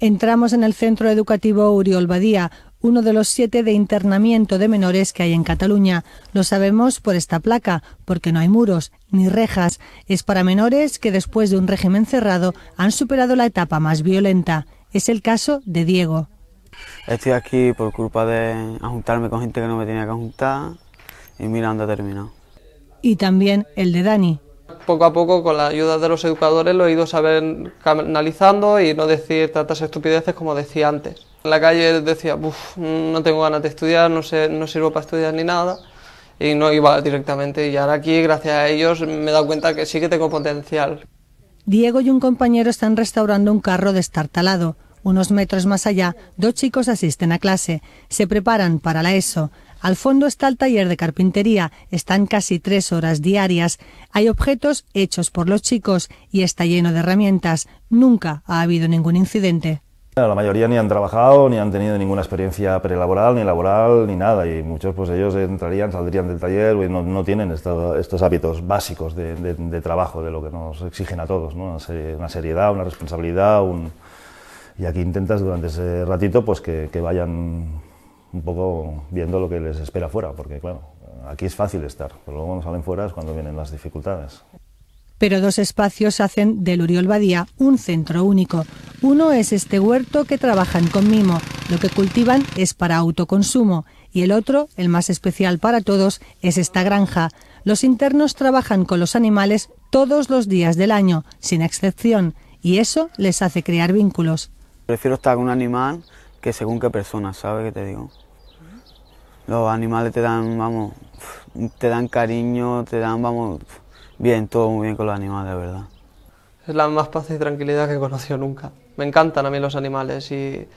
entramos en el centro educativo Uriol Badía, uno de los siete de internamiento de menores que hay en Cataluña. Lo sabemos por esta placa, porque no hay muros ni rejas. Es para menores que después de un régimen cerrado han superado la etapa más violenta. Es el caso de Diego. Estoy aquí por culpa de juntarme con gente que no me tenía que juntar y mira dónde Y también el de Dani, poco a poco, con la ayuda de los educadores, lo he ido sabiendo canalizando y no decir tantas estupideces como decía antes. En la calle decía, no tengo ganas de estudiar, no, sé, no sirvo para estudiar ni nada, y no iba directamente. Y ahora aquí, gracias a ellos, me he dado cuenta que sí que tengo potencial. Diego y un compañero están restaurando un carro destartalado. Unos metros más allá, dos chicos asisten a clase, se preparan para la ESO. Al fondo está el taller de carpintería. Están casi tres horas diarias. Hay objetos hechos por los chicos y está lleno de herramientas. Nunca ha habido ningún incidente. La mayoría ni han trabajado, ni han tenido ninguna experiencia prelaboral, ni laboral, ni nada. Y muchos, pues ellos entrarían, saldrían del taller y no, tienen estos hábitos básicos de, trabajo, de lo que nos exigen a todos. ¿no? Una seriedad, una responsabilidad. Un... Y aquí intentas durante ese ratito pues que vayan un poco viendo lo que les espera fuera, porque claro, aquí es fácil estar, pero luego cuando salen fuera es cuando vienen las dificultades. Pero dos espacios hacen del Uriol Badía un centro único. Uno es este huerto que trabajan con mimo, lo que cultivan es para autoconsumo, y el otro, el más especial para todos, es esta granja. Los internos trabajan con los animales todos los días del año, sin excepción, y eso les hace crear vínculos. Prefiero estar con un animal según qué persona, ¿sabes qué te digo? Los animales te dan, vamos, te dan cariño, te dan, vamos, bien, todo muy bien con los animales, verdad. Es la más paz y tranquilidad que he conocido nunca. Me encantan a mí los animales y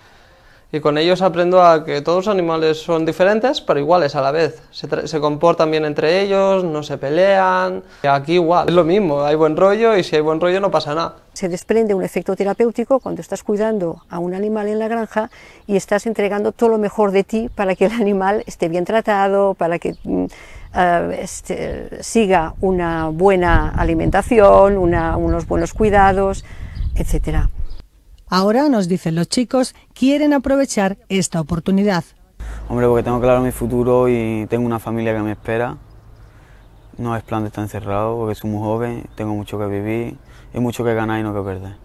y con ellos aprendo a que todos los animales son diferentes pero iguales a la vez. Se, comportan bien entre ellos, no se pelean. Aquí igual, es lo mismo, hay buen rollo y si hay buen rollo no pasa nada. Se desprende un efecto terapéutico cuando estás cuidando a un animal en la granja y estás entregando todo lo mejor de ti para que el animal esté bien tratado, para que mm, eh, este, siga una buena alimentación, unos buenos cuidados, etcétera. Ahora, nos dicen los chicos, quieren aprovechar esta oportunidad. Hombre, porque tengo claro mi futuro y tengo una familia que me espera. No es plan de estar encerrado porque soy muy joven, tengo mucho que vivir y mucho que ganar y no que perder.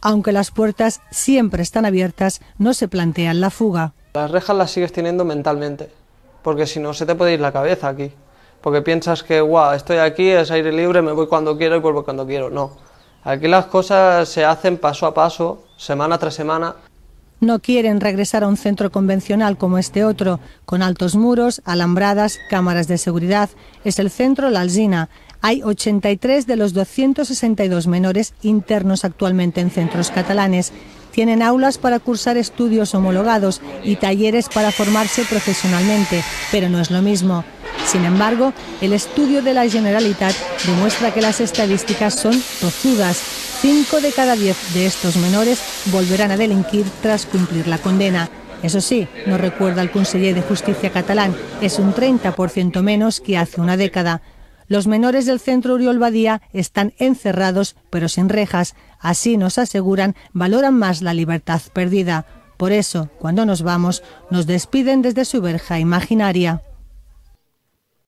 Aunque las puertas siempre están abiertas, no se plantean la fuga. Las rejas las sigues teniendo mentalmente, porque si no se te puede ir la cabeza aquí. Porque piensas que, guau, estoy aquí, es aire libre, me voy cuando quiero y vuelvo cuando quiero. No. Aquí las cosas se hacen paso a paso semana tras semana. No quieren regresar a un centro convencional como este otro, con altos muros, alambradas, cámaras de seguridad. Es el centro La Alzina. Hay 83 de los 262 menores internos actualmente en centros catalanes. Tienen aulas para cursar estudios homologados y talleres para formarse profesionalmente, pero no es lo mismo. Sin embargo, el estudio de la Generalitat demuestra que las estadísticas son tozudas Cinco de cada diez de estos menores volverán a delinquir tras cumplir la condena. Eso sí, nos recuerda el conseller de Justicia catalán, es un 30% menos que hace una década. Los menores del centro Uriol Badía están encerrados, pero sin rejas. Así nos aseguran, valoran más la libertad perdida. Por eso, cuando nos vamos, nos despiden desde su verja imaginaria.